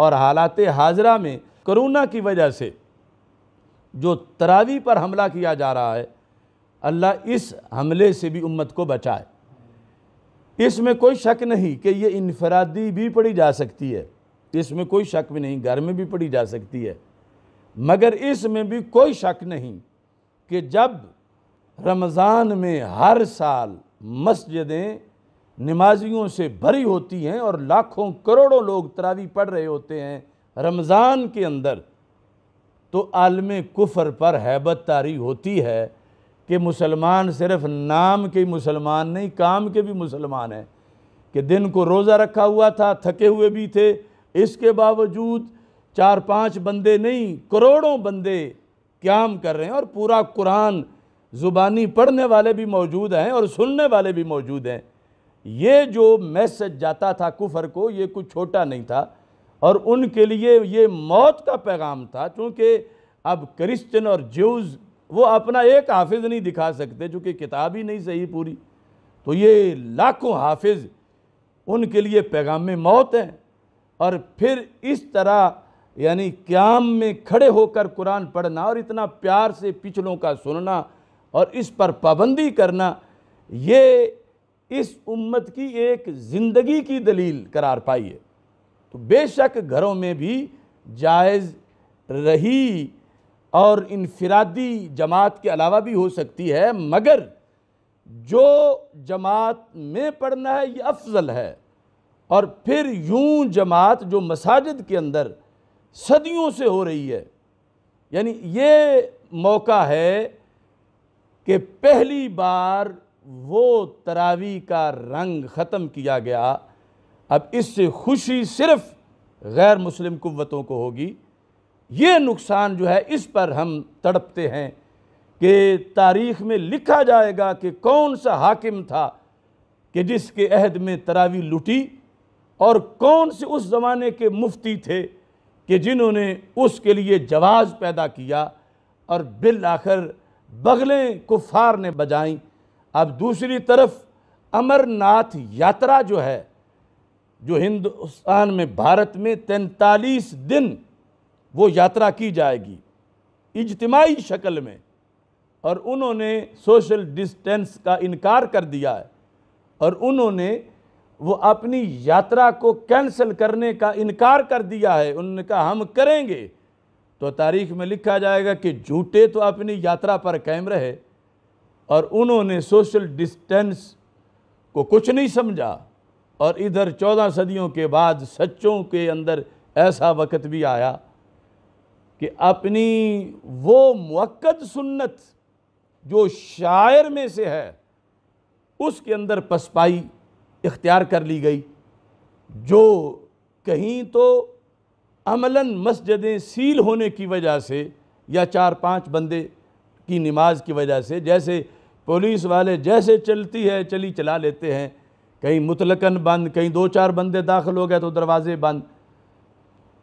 और हालात हाजरा में करोना की वजह से जो तरावी पर हमला किया जा रहा है अल्लाह इस हमले से भी उम्मत को बचाए इसमें कोई शक नहीं कि ये इनफरादी भी पढ़ी जा सकती है इसमें कोई शक भी नहीं घर में भी पढ़ी जा सकती है मगर इसमें भी कोई शक नहीं कि जब रमज़ान में हर साल मस्जिदें नमाजियों से भरी होती हैं और लाखों करोड़ों लोग तरावी पढ़ रहे होते हैं रमज़ान के अंदर तो आलम कुफर पर हैबत तारी होती है कि मुसलमान सिर्फ नाम के मुसलमान नहीं काम के भी मुसलमान हैं कि दिन को रोज़ा रखा हुआ था थके हुए भी थे इसके बावजूद चार पांच बंदे नहीं करोड़ों बंदे क्याम कर रहे हैं और पूरा कुरान ज़ुबानी पढ़ने वाले भी मौजूद हैं और सुनने वाले भी मौजूद हैं ये जो मैसेज जाता था कुफर को ये कुछ छोटा नहीं था और उनके लिए ये मौत का पैगाम था क्योंकि अब क्रिश्चियन और ज्यूज़ वो अपना एक हाफिज़ नहीं दिखा सकते चूँकि किताब ही नहीं सही पूरी तो ये लाखों हाफिज़ उनके लिए पैगाम में मौत है और फिर इस तरह यानी क्याम में खड़े होकर कुरान पढ़ना और इतना प्यार से पिछलों का सुनना और इस पर पाबंदी करना ये इस उम्मत की एक ज़िंदगी की दलील करार पाई है तो बेशक घरों में भी जायज़ रही और इनफरादी जमात के अलावा भी हो सकती है मगर जो जमात में पढ़ना है ये अफजल है और फिर यूं जमात जो मसाजिद के अंदर सदियों से हो रही है यानी ये मौका है कि पहली बार वो तरावी का रंग ख़त्म किया गया अब इससे खुशी सिर्फ़ गैर मुस्लिम कुतों को होगी ये नुकसान जो है इस पर हम तड़पते हैं कि तारीख़ में लिखा जाएगा कि कौन सा हाकिम था कि जिसके अहद में तरावी लुटी और कौन से उस ज़माने के मुफ्ती थे कि जिन्होंने उसके लिए जवाज़ पैदा किया और बिल आखिर बगलें कुफ़ार ने बजाई अब दूसरी तरफ अमरनाथ यात्रा जो है जो हिंदुस्तान में भारत में तैंतालीस दिन वो यात्रा की जाएगी इजतमाही शक्ल में और उन्होंने सोशल डिस्टेंस का इनकार कर दिया है और उन्होंने वो अपनी यात्रा को कैंसिल करने का इनकार कर दिया है उन्होंने कहा हम करेंगे तो तारीख में लिखा जाएगा कि झूठे तो अपनी यात्रा पर कैम रहे और उन्होंने सोशल डिस्टेंस को कुछ नहीं समझा और इधर चौदह सदियों के बाद सच्चों के अंदर ऐसा वक़्त भी आया कि अपनी वो मक्द सुन्नत जो शायर में से है उसके अंदर पसपाई इख्तियार कर ली गई जो कहीं तो अमलन मस्जिदें सील होने की वजह से या चार पांच बंदे की नमाज की वजह से जैसे पुलिस वाले जैसे चलती है चली चला लेते हैं कहीं मुतलकन बंद कहीं दो चार बंदे दाखिल हो गए तो दरवाज़े बंद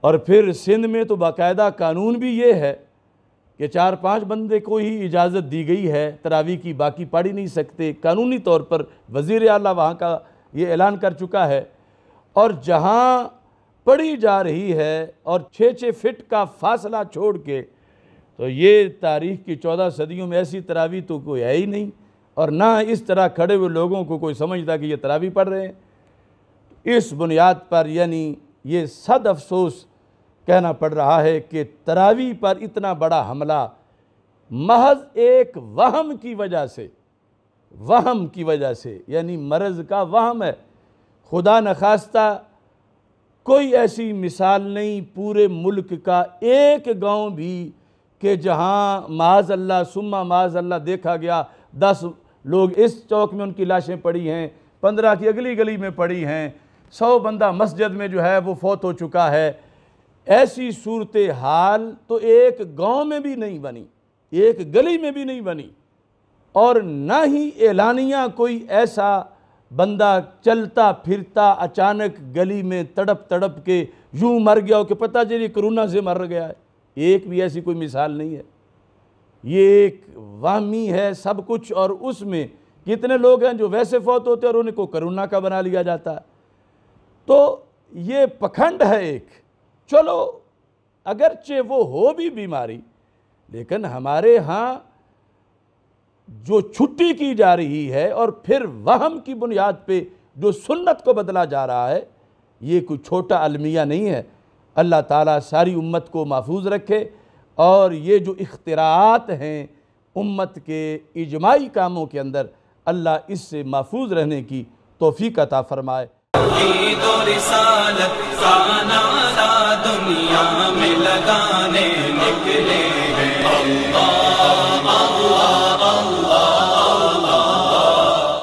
और फिर सिंध में तो बाकायदा कानून भी ये है कि चार पांच बंदे को ही इजाज़त दी गई है तरावी की बाकी पढ़ी ही नहीं सकते कानूनी तौर पर वज़ी अला वहाँ का ये ऐलान कर चुका है और जहाँ पढ़ी जा रही है और छः छः फिट का फासला छोड़ के तो ये तारीख़ की चौदह सदियों में ऐसी तरावी तो कोई है ही नहीं और ना इस तरह खड़े हुए लोगों को कोई समझता कि ये तरावी पढ़ रहे हैं इस बुनियाद पर यानी ये सद अफसोस कहना पड़ रहा है कि तरावी पर इतना बड़ा हमला महज एक वहम की वजह से वहम की वजह से यानी मर्ज़ का वहम है खुदा नखास्ता कोई ऐसी मिसाल नहीं पूरे मुल्क का एक गांव भी कि जहाँ माज अल्लाह सुम्मा माज अल्लाह देखा गया दस लोग इस चौक में उनकी लाशें पड़ी हैं पंद्रह की अगली गली में पड़ी हैं सौ बंदा मस्जिद में जो है वो फौत हो चुका है ऐसी सूरत हाल तो एक गांव में भी नहीं बनी एक गली में भी नहीं बनी और ना ही एलानिया कोई ऐसा बंदा चलता फिरता अचानक गली में तड़प तड़प के यूं मर गया हो कि पता चलिए कोरोना से मर गया है एक भी ऐसी कोई मिसाल नहीं है ये एक वाहमी है सब कुछ और उसमें कितने लोग हैं जो वैसे फौत होते हैं और उनको करुणा का बना लिया जाता है तो ये पखंड है एक चलो अगरचे वो हो भी बीमारी लेकिन हमारे यहाँ जो छुट्टी की जा रही है और फिर वहम की बुनियाद पे जो सुन्नत को बदला जा रहा है ये कोई छोटा अलमिया नहीं है अल्लाह ताला सारी उम्मत को महफूज रखे और ये जो इख्तरात हैं उम्मत के इजमाई कामों के अंदर अल्लाह इससे महफूज रहने की तोफ़ी अता फ़रमाए दुनिया में लगाने निकले